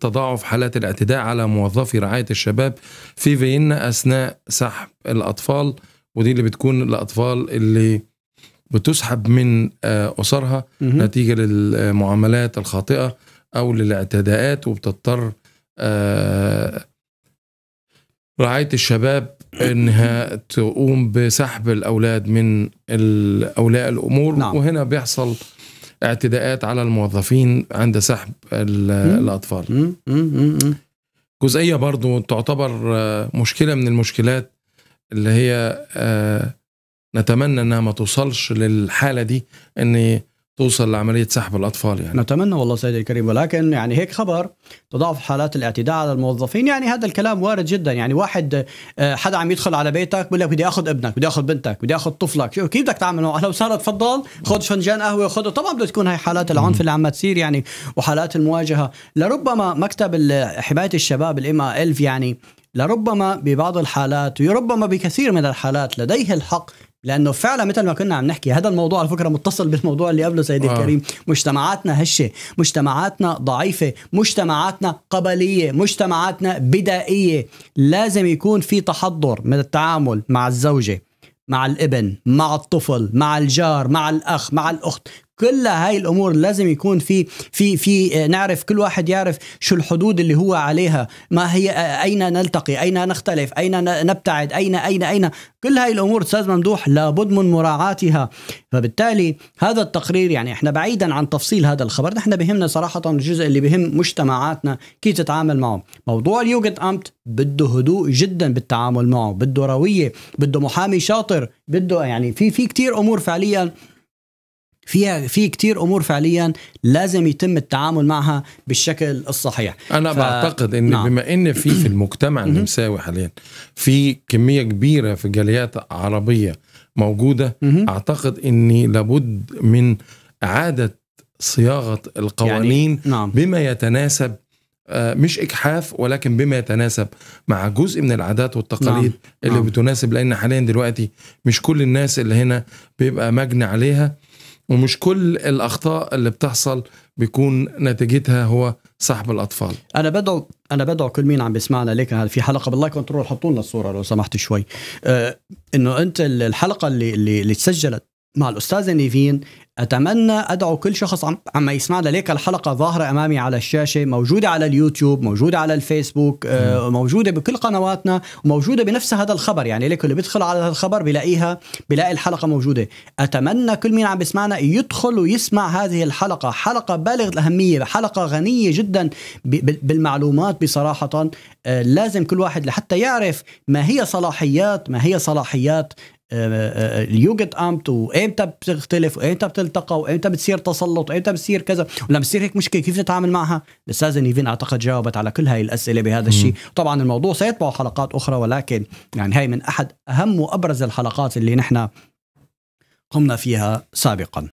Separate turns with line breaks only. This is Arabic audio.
تضاعف حالات الاعتداء على موظفي رعاية الشباب في فيينا أثناء سحب الأطفال ودي اللي بتكون الأطفال اللي بتسحب من آه، أسرها نتيجة للمعاملات الخاطئة أو للاعتداءات وبتضطر آه، رعاية الشباب انها تقوم بسحب الاولاد من اولياء الامور نعم. وهنا بيحصل اعتداءات على الموظفين عند سحب الأطفال جزئية برضو تعتبر آه، مشكلة من المشكلات اللي هي آه، نتمنى انها ما توصلش للحالة دي ان توصل لعمليه سحب الاطفال يعني نتمنى والله سيدي الكريم ولكن يعني هيك خبر
تضاعف حالات الاعتداء على الموظفين يعني هذا الكلام وارد جدا يعني واحد آه، حدا عم يدخل على بيتك بقول لك بدي اخذ ابنك بدي اخذ بنتك بدي اخذ طفلك شو كيف بدك تعمل معه اهلا وسهلا تفضل خذ فنجان قهوه خذ طبعا بده تكون هاي حالات العنف اللي عم تصير يعني وحالات المواجهه لربما مكتب حمايه الشباب الام الف يعني لربما ببعض الحالات وربما بكثير من الحالات لديه الحق لانه فعلا مثل ما كنا عم نحكي هذا الموضوع على فكره متصل بالموضوع اللي قبله سيدي آه. الكريم مجتمعاتنا هشه مجتمعاتنا ضعيفه مجتمعاتنا قبليه مجتمعاتنا بدائيه لازم يكون في تحضر من التعامل مع الزوجه مع الابن مع الطفل مع الجار مع الاخ مع الاخت كل هاي الامور لازم يكون في في في آه، نعرف كل واحد يعرف شو الحدود اللي هو عليها ما هي آه، اين نلتقي اين نختلف اين نبتعد اين اين اين كل هاي الامور استاذ ممدوح لابد من مراعاتها فبالتالي هذا التقرير يعني احنا بعيدا عن تفصيل هذا الخبر نحن بهمنا صراحه الجزء اللي بهم مجتمعاتنا كيف تتعامل معه موضوع اليوجت امت بده هدوء جدا بالتعامل معه بده رويه بده محامي شاطر بده يعني في في كثير امور فعليا فيها في كتير امور فعليا لازم يتم التعامل معها بالشكل الصحيح انا ف... بعتقد ان نعم.
بما ان في في المجتمع النمساوي حاليا في كميه كبيره في جاليات عربيه موجوده اعتقد ان لابد من اعاده صياغه القوانين يعني... نعم. بما يتناسب آه، مش اجحاف ولكن بما يتناسب مع جزء من العادات والتقاليد نعم. اللي نعم. بتناسب لان حاليا دلوقتي مش كل الناس اللي هنا بيبقى مجني عليها ومش كل الاخطاء اللي بتحصل بيكون نتيجتها هو سحب الاطفال
انا بدعو انا بدعو كل مين عم بيسمعنا ليك في حلقه بالله كنترول حطوا لنا الصوره لو سمحت شوي آه انه انت الحلقه اللي اللي, اللي تسجلت مع الأستاذة نيفين أتمنى أدعو كل شخص عم, عم يسمعنا ليك الحلقة ظاهرة أمامي على الشاشة موجودة على اليوتيوب موجودة على الفيسبوك آه، موجودة بكل قنواتنا وموجودة بنفس هذا الخبر يعني ليك اللي بيدخل على الخبر بلاقيها بلاقي الحلقة موجودة أتمنى كل مين عم بيسمعنا يدخل ويسمع هذه الحلقة حلقة بالغ الأهمية حلقة غنية جدا بالمعلومات بصراحة آه، لازم كل واحد لحتى يعرف ما هي صلاحيات ما هي صلاحيات اليوجت امت وامتى بتختلف وامتى بتلتقى وامتى بتصير تسلط وامتى بتصير كذا ولما بتصير هيك مشكله كيف تتعامل معها الاستاذه نيفين اعتقد جاوبت على كل هاي الاسئله بهذا الشيء طبعا الموضوع سيتبع حلقات اخرى ولكن يعني هاي من احد اهم وابرز الحلقات اللي نحن قمنا فيها سابقا